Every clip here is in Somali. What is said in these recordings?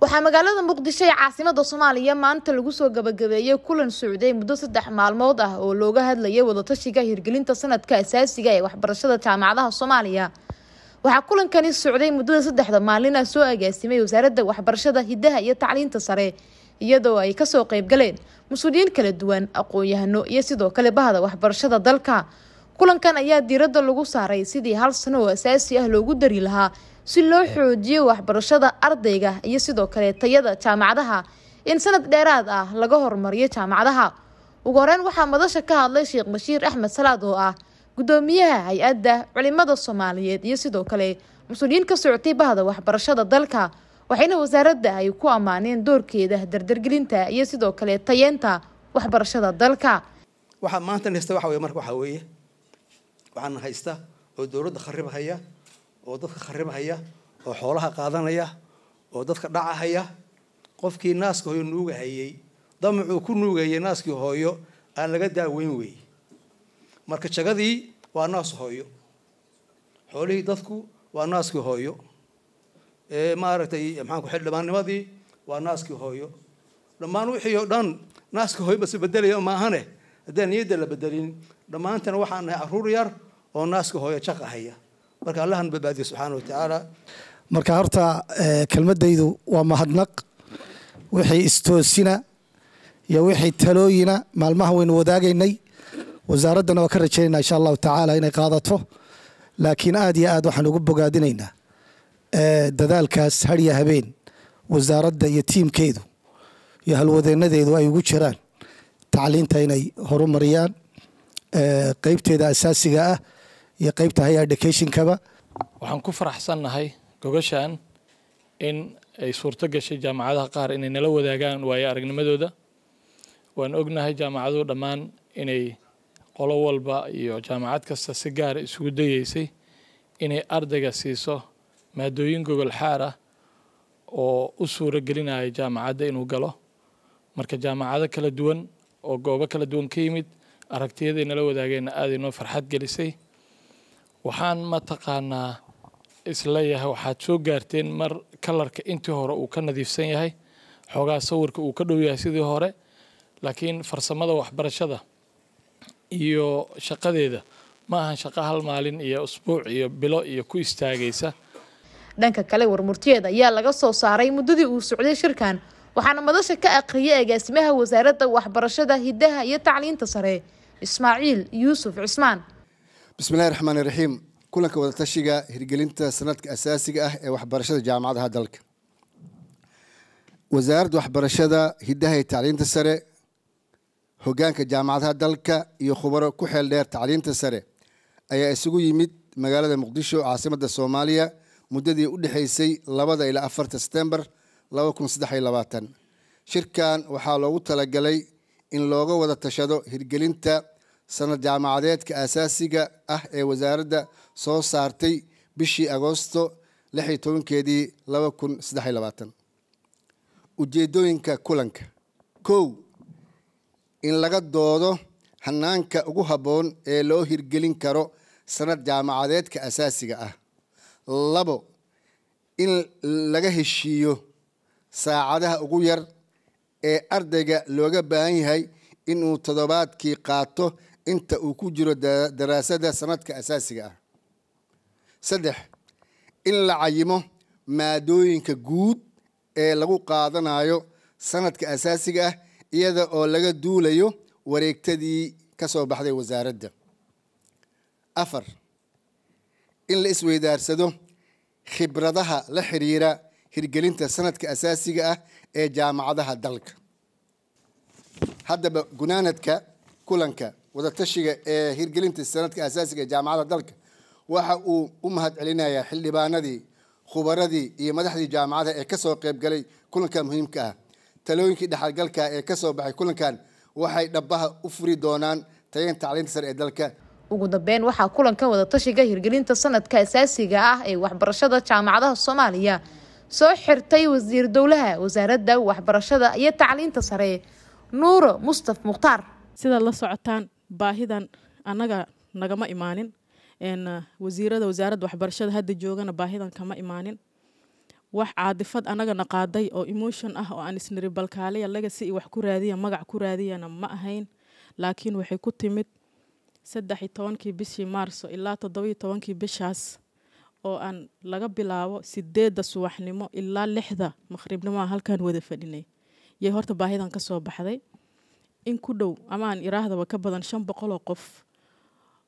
waxaa magaalada muqdisho ee caasimada soomaaliya maanta lagu soo gabagabeeyey kulan socday muddo saddex maalmood ah oo looga hadlayay wadatashiga hirgelinta sanadka asaasiga ee waxbarashada jaamacadaha soomaaliya waxaa kulankani socday muddada saddexda maalina ah soo agaasimay wasaaradda waxbarashada hidaha iyo tacliinta sare iyadoo ay kasoo qeyb galeen mas-uuliyiin kala duwan aqoon-yahano iyo sidoo kale bahda waxbarashada dalka kulankan ayaa diiradda lagu saaray sidii hal sano oo asaasi ah loogu dari lahaa si loo xoojiyo waxbarashada ardayga iyo sidoo kale tayada jaamacadaha in sanad dheeraad ah laga horumariyo jaamacadaha ugu horeyn waxaa madasha ka hadlay sheekh bashiir axmed salaad oo ah guddoomiyaha hay-adda culimada soomaaliyeed iyo sidoo kale mas-uuliyiin ka socotay bahda waxbarashada dalka waxayna wasaaradda ay ku ammaaneen doorkeeda dardargelinta iyo sidoo kale tayeenta waxbarashada dalka waxaa maanta nista waxa weye marka waxaa weeye waxaan haysta oo dowladda kharibhaya oo dadka kharibhaya oo xoolaha qaadanaya oo dadka dhacahaya qofkii naaska hooyo nuugahayay damacuu ku nuugayay naaskii hooyo aan laga daaweyn weeye marka jagadii waa naas hooyo xoolihii dadku waa naaskii hooyo maaragtay maxaanku xildhibaannimadii waa naaskii hooyo dhammaan wixii oo dhan naaska hooyo basi bedelaya maahane haddaan niyadda la bedelin dhammaantana waxaan nahay carruur yar oo naaska hooyo jaqa haya marka allahan badbaadiya subxaana watacaala marka horta eh, kelmadaydu waa mahadnaq wixii istoosina iyo wixii talooyina maalmaha waynu wadaagaynay wasaaraddana waa ka rajaynayna insha allahu tacaala inay qaadato laakiin aada iyo aad waxaan ugu bogaadinaynaa eh, dadaalkaas hadya habeen wasaaradda iyo tiimkeedu iyo halwadeenadeedu ay ugu jiraan tacliinta inay horumariyaan eh, qeybteeda asaasiga ah iyo qaybta higher educationkaba waxaan ku faraxsannahay gogashaan in ay suurto gashay jaamacadaha qaar inay nala wadaagaan waayo aragnimadooda waan ognahay jaamacaduhu dhammaan inay qolo walba iyo jaamacad kasta si gaara ah isugu dayeysay inay ardayga siiso maadooyin gogol xaar ah oo u suuro gelinaya jaamacadda inuu galo marka jaamacado kala duwan oo goobo kala duwan ka yimid aragtiyaday nala wadaageenna aaday noo farxad gelisay waxaan mataqaanaa isleeyahay waxaad soo gaarteen mar kalarka intii hore uu ka nadiifsan yahay xoogaa sawirka uu ka dhow yahay sidii hore laakiin farsamada waxbarashada iyo shaqadeeda ma ahan shaqo hal maalin iyo usbuuc iyo bilo iyo ku istaagaysa dhanka kale warmurtiyeed ayaa laga soo saaray muddadii uu socday shirkan waxaana madasha ka aqriyay agaasimaha wasaaradda waxbarashada hiddaha iyo tacliinta sare ismaaciil yuusuf cismaan bismillahi raxmaan iraxiim kulanka wadatashiga hirgelinta sanadka asaasiga ah ee waxbarashada jaamacadaha dalka wasaaradda waxbarashada hidahay tacliinta sare hogaanka jaamacadaha dalka iyo khubaro ku xeel dheer tacliinta sare ayaa isugu yimid magaalada muqdisho caasimadda soomaaliya muddadii u dhexaysay labada ilaa afarta setembar shirkan waxaa loogu talagalay in looga wada tashado hirgelinta sanad jaamacadeedka asaasiga ah ee wasaaradda soo saartay bishii agoosto lixi tobankeedii laba kun saddex labaatan ujeedooyinka kulanka kow in laga doodo hanaanka ugu habboon ee loo hirgelin karo sanad jaamacadeedka asaasiga ah labo in laga heshiiyo saacadaha ugu yar ee ardayga looga baahan yahay inuu toddobaadkii qaato inta uu ku jiro daraasada sanadka asaasiga ah saddex in la cayimo maadooyinka guud ee lagu qaadanayo sanadka asaasiga ah iyada oo laga duulayo wareegtadii ka soo baxday wasaaradda afar in la isweydaarsado khibradaha la xiriira hirgelinta sanadka asaasiga ah ee jaamacadaha dalka haddaba gunaanadka kulanka wadatashiga ee hirgelinta sanadka asaasiga ee jaamacadda dalka waxa uu u mahad celinayaa xildhibaanadii khubaradii iyo madaxdii jaamacada ee kasoo qaybgalay kulankan muhiimka ah talooyinkii dhexalgalka ah ee kasoo baxay kulankan waxay dhabbaha u furi doonaan tayeen tacliinta sare ee dalka ugu dambeen waxaa kulanka wadatashiga hirgelinta sanadka asaasiga ah ee waxbarashada jaamacadaha soomaaliya soo xirtay wasiir dowlaha wasaaradda waxbarashada iyo tacliinta sare nuuro mustaf mukhtaar sidaad la socotaan baahidan annaga nagama imaanin wasiirada wasaaradda waxbarashada hadda joogana baahidan kama imaanin wax caadifad annagana qaaday oo emotion ah oo aan isniri balkaaliya legacy wax ku raadiya magac ku raadiyana ma ahayn laakiin waxay ku timid saddex iyo tobankii bishii maarso ilaa toddoba iyo tobankii bishaas oo aan laga bilaabo sideedda subaxnimo ilaa lixda maqhribnimoa halkaan wada fadhinay yay horta baahidan ka soo baxday in ku dhow ama aan iraahdaba ka badan shan boqoloo qof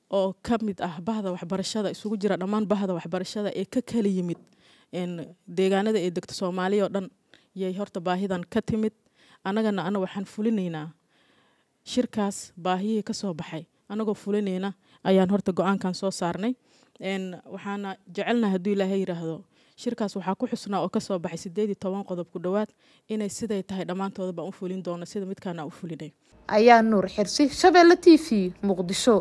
oo ka mid ah bahda waxbarashada isugu jira dhammaan bahda waxbarashada ee ka kala yimid deegaanada ee degta soomaaliya oo dhan yay horta baahidan ka timid annagana ana waxaan fulinaynaa shirkaas baahiyihii kasoo baxay anagoo fulinayna ayaan horta go-aankan soo saarnay waxaana jecelna hadduu ilaahay yidhaahdo shirkaas waxaa ku xusnaa oo kasoo baxay sideed iyo toban qodob ku dhawaad inay siday tahay dhammaantoodaba baan u fulin doono sida midkaana u fulinay ayaa nuur xirsi shabeelle t v muqdisho